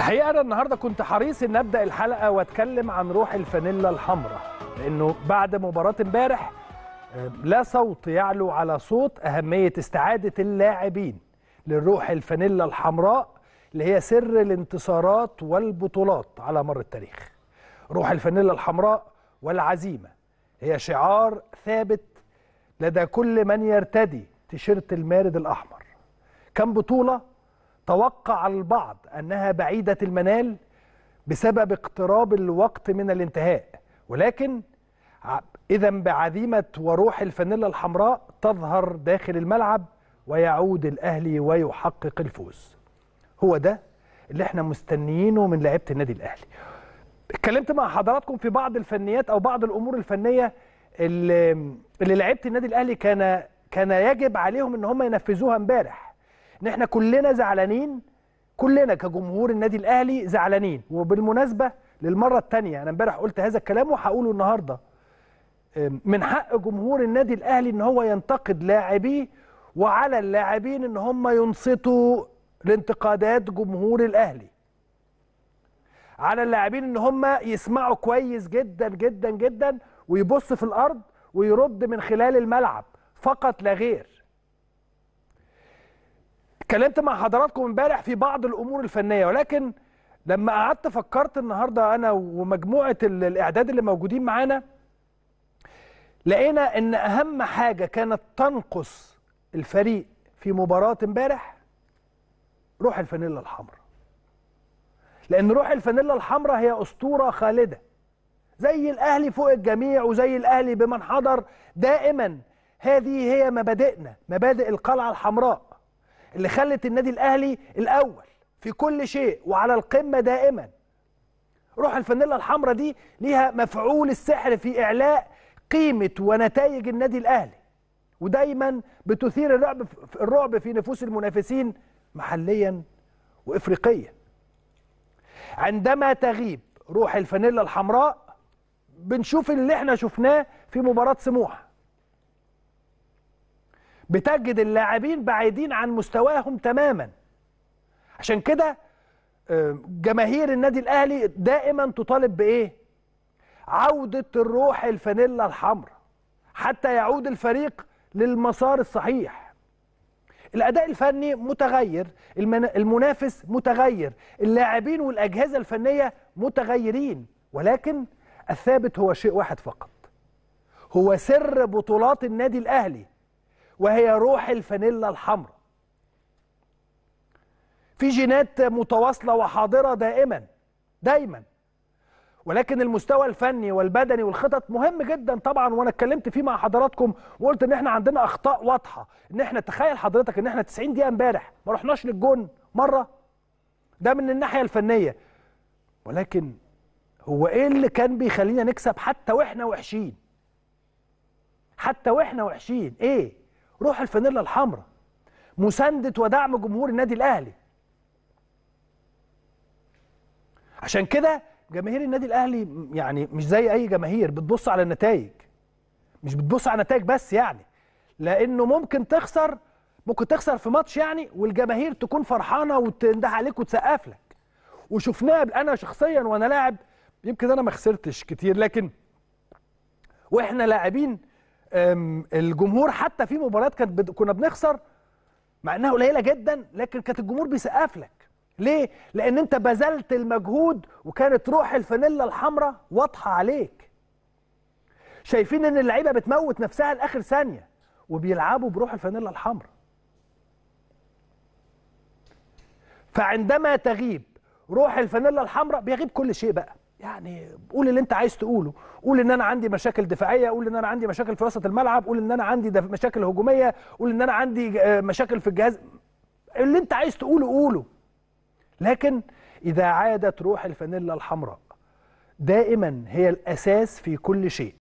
الحقيقه انا النهارده كنت حريص ان ابدا الحلقه واتكلم عن روح الفانيلا الحمراء لانه بعد مباراه امبارح آه، لا صوت يعلو على صوت اهميه استعاده اللاعبين للروح الفانيلا الحمراء اللي هي سر الانتصارات والبطولات على مر التاريخ روح الفانيلا الحمراء والعزيمه هي شعار ثابت لدى كل من يرتدي تيشيرت المارد الاحمر كم بطوله توقع البعض أنها بعيدة المنال بسبب اقتراب الوقت من الانتهاء ولكن إذا بعزيمة وروح الفانيلا الحمراء تظهر داخل الملعب ويعود الأهلي ويحقق الفوز هو ده اللي احنا مستنيينه من لعيبة النادي الأهلي اتكلمت مع حضراتكم في بعض الفنيات أو بعض الأمور الفنية اللي, اللي لعيبة النادي الأهلي كان كان يجب عليهم ان هم ينفذوها امبارح ان احنا كلنا زعلانين كلنا كجمهور النادي الاهلي زعلانين وبالمناسبه للمره الثانيه انا امبارح قلت هذا الكلام وهقوله النهارده من حق جمهور النادي الاهلي ان هو ينتقد لاعبيه وعلى اللاعبين ان هم ينصتوا لانتقادات جمهور الاهلي على اللاعبين ان هم يسمعوا كويس جدا جدا جدا ويبص في الارض ويرد من خلال الملعب فقط لا غير اتكلمت مع حضراتكم امبارح في بعض الامور الفنيه ولكن لما قعدت فكرت النهارده انا ومجموعه الاعداد اللي موجودين معانا لقينا ان اهم حاجه كانت تنقص الفريق في مباراه امبارح روح الفانيلا الحمراء لان روح الفانيلا الحمراء هي اسطوره خالده زي الاهلي فوق الجميع وزي الاهلي بمن حضر دائما هذه هي مبادئنا مبادئ القلعه الحمراء اللي خلت النادي الاهلي الاول في كل شيء وعلى القمه دائما روح الفانيلا الحمراء دي ليها مفعول السحر في اعلاء قيمه ونتائج النادي الاهلي ودايما بتثير الرعب الرعب في نفوس المنافسين محليا وافريقيا عندما تغيب روح الفانيلا الحمراء بنشوف اللي احنا شفناه في مباراه سموحه بتجد اللاعبين بعيدين عن مستواهم تماما عشان كده آه، جماهير النادي الاهلي دائما تطالب بايه عوده الروح الفانيلا الحمراء حتى يعود الفريق للمسار الصحيح الاداء الفني متغير المنافس متغير اللاعبين والاجهزه الفنيه متغيرين ولكن الثابت هو شيء واحد فقط هو سر بطولات النادي الاهلي وهي روح الفانيلا الحمراء في جينات متواصلة وحاضرة دائما دايما ولكن المستوى الفني والبدني والخطط مهم جدا طبعا وانا اتكلمت فيه مع حضراتكم وقلت ان احنا عندنا اخطاء واضحه ان احنا تخيل حضرتك ان احنا 90 دقيقه امبارح ما رحناش للجون مره ده من الناحيه الفنيه ولكن هو ايه اللي كان بيخلينا نكسب حتى واحنا وحشين حتى واحنا وحشين ايه روح الفانيلا الحمراء مساندة ودعم جمهور النادي الأهلي عشان كده جماهير النادي الأهلي يعني مش زي أي جماهير بتبص على النتائج مش بتبص على النتائج بس يعني لأنه ممكن تخسر ممكن تخسر في ماتش يعني والجماهير تكون فرحانة وتنده عليك وتسقف لك وشفناها أنا شخصيا وأنا لاعب يمكن أنا ما خسرتش كتير لكن وإحنا لاعبين الجمهور حتى في مباريات كانت بد... كنا بنخسر مع انها قليله جدا لكن كانت الجمهور بيسقف لك ليه لان انت بذلت المجهود وكانت روح الفانيلا الحمراء واضحه عليك شايفين ان اللعيبه بتموت نفسها لاخر ثانيه وبيلعبوا بروح الفانيلا الحمراء فعندما تغيب روح الفانيلا الحمراء بيغيب كل شيء بقى يعني قول اللي انت عايز تقوله قول ان انا عندي مشاكل دفاعيه قول ان انا عندي مشاكل في وسط الملعب قول ان انا عندي مشاكل هجوميه قول ان انا عندي آه، مشاكل في الجهاز اللي انت عايز تقوله قوله لكن اذا عادت روح الفانيلا الحمراء دائما هي الاساس في كل شيء